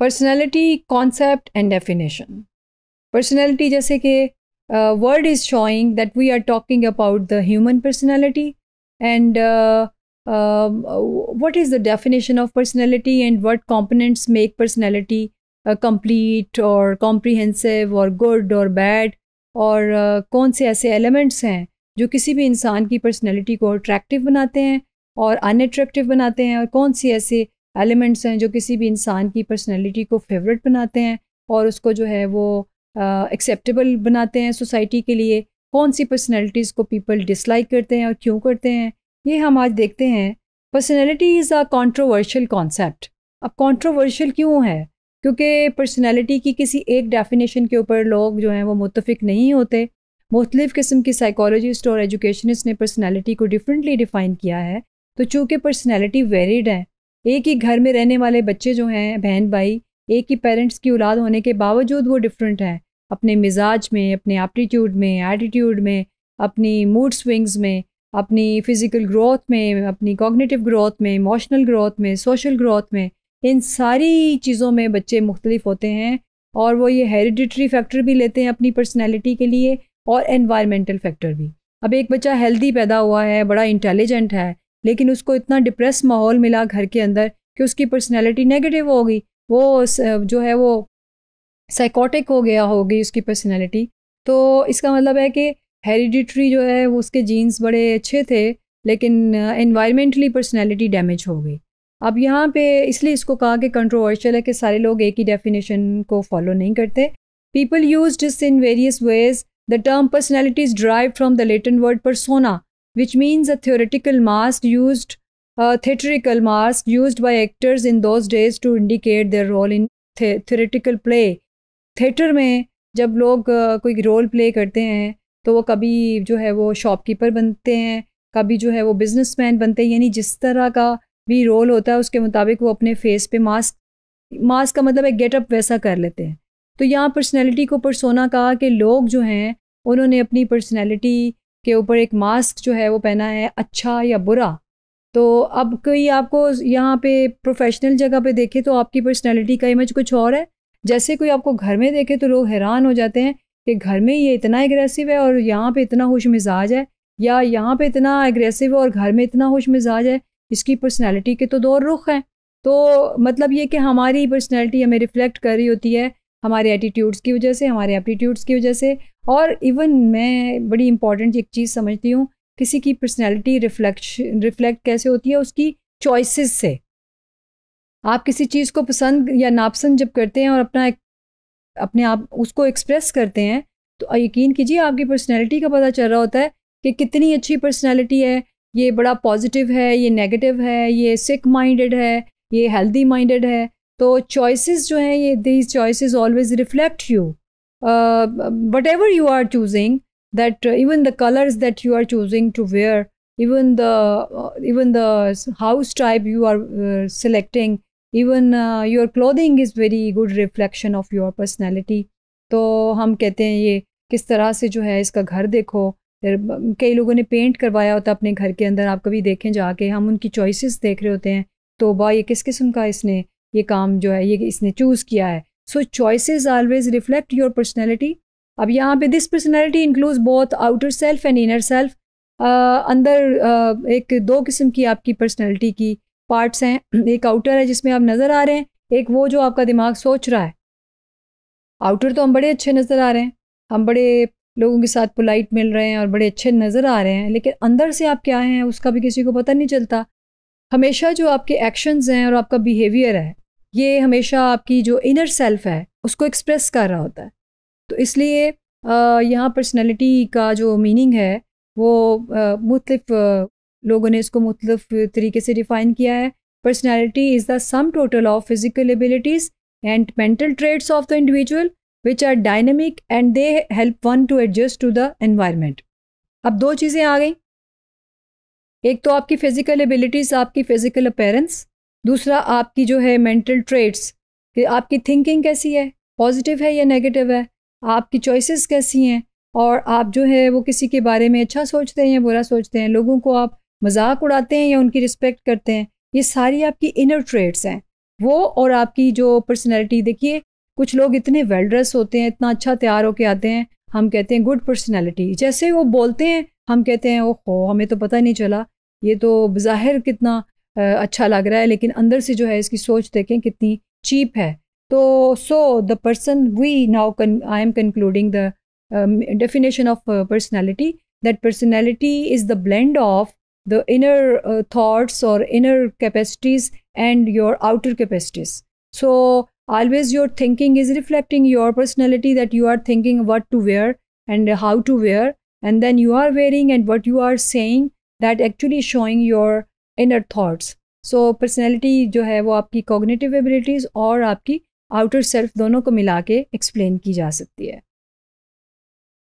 Personality concept and definition personality जैसे कि word is showing that we are talking about the human personality and what is the definition of personality and what components make personality complete और comprehensive और good और bad और uh, कौन से ऐसे elements हैं जो किसी भी इंसान की पर्सनैलिटी को अट्रैक्टिव बनाते हैं और अनअट्रैक्टिव बनाते हैं और कौन सी ऐसे एलिमेंट्स हैं जो किसी भी इंसान की पर्सनैलिटी को फेवरेट बनाते हैं और उसको जो है वो एक्सेप्टेबल बनाते हैं सोसाइटी के लिए कौन सी पर्सनैलिटीज़ को पीपल डिसलाइक करते हैं और क्यों करते हैं ये हम आज देखते हैं personality is a controversial concept अब कॉन्ट्रोवर्शियल क्यों है क्योंकि पर्सनैलिटी की किसी एक डेफिनेशन के ऊपर लोग जो हैं वो मुतफिक नहीं होते मुख्तफ़ किस्म की साइकोलॉजिस्ट और एजुकेशनस्ट ने पर्सनैलिटी को डिफरेंटली डिफ़ाइन किया है तो चूँकि पर्सनैलिटी वेरिड है एक ही घर में रहने वाले बच्चे जो हैं बहन भाई एक ही पेरेंट्स की औलाद होने के बावजूद वो डिफरेंट हैं अपने मिजाज में अपने एप्टीट्यूड में एटीट्यूड में अपनी मूड स्विंग्स में अपनी फ़िज़िकल ग्रोथ में अपनी कॉग्निटिव ग्रोथ में इमोशनल ग्रोथ में सोशल ग्रोथ में इन सारी चीज़ों में बच्चे मुख्तलिफ होते हैं और वो ये हेरिडिटरी फैक्टर भी लेते हैं अपनी पर्सनैलिटी के लिए और एनवायरमेंटल फैक्टर भी अब एक बच्चा हेल्दी पैदा हुआ है बड़ा इंटेलिजेंट है लेकिन उसको इतना डिप्रेस माहौल मिला घर के अंदर कि उसकी पर्सनैलिटी नेगेटिव हो गई वो जो है वो साइकोटिक हो गया होगी उसकी पर्सनैलिटी तो इसका मतलब है कि हेरिडिट्री जो है वो उसके जीन्स बड़े अच्छे थे लेकिन इन्वायरमेंटली पर्सनैलिटी डैमेज हो गई अब यहाँ पे इसलिए इसको कहा कि कंट्रोवर्शियल है कि सारे लोग एक ही डेफिनेशन को फॉलो नहीं करते people use in various ways the term personality is drive from the Latin word सोना which means a theoretical mask use a mask use by actors in those days to indicate indicate role in in the, theoretical play. Theatre में जब लोग कोई role play करते हैं तो वो कभी जो है वो शॉपकीपर बनते हैं कभी जो है वो बिजनेसमैन बनते हैं यानी जिस तरह का भी रोल होता है उसके मुताबिक वो अपने फेस पे मास्क मास्क का मतलब एक गेटअप वैसा कर लेते हैं तो यहाँ पर्सनैलिटी को परसोना कहा कि लोग जो हैं उन्होंने अपनी पर्सनैलिटी के ऊपर एक मास्क जो है वो पहना है अच्छा या बुरा तो अब कोई आपको यहाँ पे प्रोफेशनल जगह पे देखे तो आपकी पर्सनैलिटी का इमेज कुछ और है जैसे कोई आपको घर में देखे तो लोग हैरान हो जाते हैं कि घर में ये इतना एग्रेसिव है और यहाँ पे इतना खुश मिजाज है या यहाँ पे इतना एग्रेसिव है और घर में इतना खुश मिजाज है इसकी पर्सनैलिटी के तो दो रुख हैं तो मतलब ये कि हमारी पर्सनैलिटी हमें रिफ्लेक्ट कर रही होती है हमारे एटीट्यूड्स की वजह से हमारे एप्टीट्यूड्स की वजह से और इवन मैं बड़ी इंपॉर्टेंट एक चीज़ समझती हूँ किसी की पर्सनैलिटी रिफ्लेक्शन रिफ्लेक्ट कैसे होती है उसकी चॉइसेस से आप किसी चीज़ को पसंद या नापसंद जब करते हैं और अपना अपने आप उसको एक्सप्रेस करते हैं तो यकीन कीजिए आपकी पर्सनैलिटी का पता चल रहा होता है कि कितनी अच्छी पर्सनैलिटी है ये बड़ा पॉजिटिव है ये नेगेटिव है ये सिक माइंडेड है ये हेल्दी माइंडेड है तो चॉइसेस जो हैं ये these choices always reflect you whatever you are choosing that even the colours that you are choosing to wear even the even the house type you are selecting even your clothing is very good reflection of your personality तो हम कहते हैं ये किस तरह से जो है इसका घर देखो कई लोगों ने पेंट करवाया होता अपने घर के अंदर आप कभी देखें जाके हम उनकी चॉइसेस देख रहे होते हैं तो बा ये किस किस्म का इसने ये काम जो है ये इसने चूज़ किया है so choices always reflect your personality अब यहाँ पे this personality includes both outer self and inner self अंदर uh, एक दो किस्म की आपकी पर्सनैलिटी की पार्ट्स हैं एक आउटर है जिसमें आप नज़र आ रहे हैं एक वो जो आपका दिमाग सोच रहा है आउटर तो हम बड़े अच्छे नज़र आ रहे हैं हम बड़े लोगों के साथ पोलाइट मिल रहे हैं और बड़े अच्छे नज़र आ रहे हैं लेकिन अंदर से आप क्या हैं उसका भी किसी को पता नहीं चलता हमेशा जो आपके एक्शंस हैं और आपका बिहेवियर है ये हमेशा आपकी जो इनर सेल्फ है उसको एक्सप्रेस कर रहा होता है तो इसलिए यहाँ पर्सनैलिटी का जो मीनिंग है वो मुख्तफ लोगों ने इसको मुख्तफ तरीके से डिफ़ाइन किया है personality is the sum total of physical abilities and mental traits of the individual which are dynamic and they help one to adjust to the environment अब दो चीज़ें आ गई एक तो आपकी फ़िज़िकल एबिलिटीज़ आपकी फ़िज़िकल अपेरेंस दूसरा आपकी जो है मेंटल ट्रेट्स कि आपकी थिंकिंग कैसी है पॉजिटिव है या नेगेटिव है आपकी चॉइसेस कैसी हैं और आप जो है वो किसी के बारे में अच्छा सोचते हैं या बुरा सोचते हैं लोगों को आप मजाक उड़ाते हैं या उनकी रिस्पेक्ट करते हैं ये सारी आपकी इनर ट्रेट्स हैं वो और आपकी जो पर्सनैलिटी देखिए कुछ लोग इतने वेल ड्रेस होते हैं इतना अच्छा तैयार होके आते हैं हम कहते हैं गुड पर्सनैलिटी जैसे वो बोलते हैं हम कहते हैं ओह हमें तो पता नहीं चला ये तो बज़ाहिर कितना अच्छा लग रहा है लेकिन अंदर से जो है इसकी सोच देखें कितनी चीप है तो so the person we now I am concluding the definition of personality that personality is the blend of the inner thoughts और inner capacities and your outer capacities so always your thinking is reflecting your personality that you are thinking what to wear and how to wear and then you are wearing and what you are saying that actually showing your inner thoughts so personality जो है वो आपकी cognitive abilities और आपकी outer self दोनों को मिला के एक्सप्लेन की जा सकती है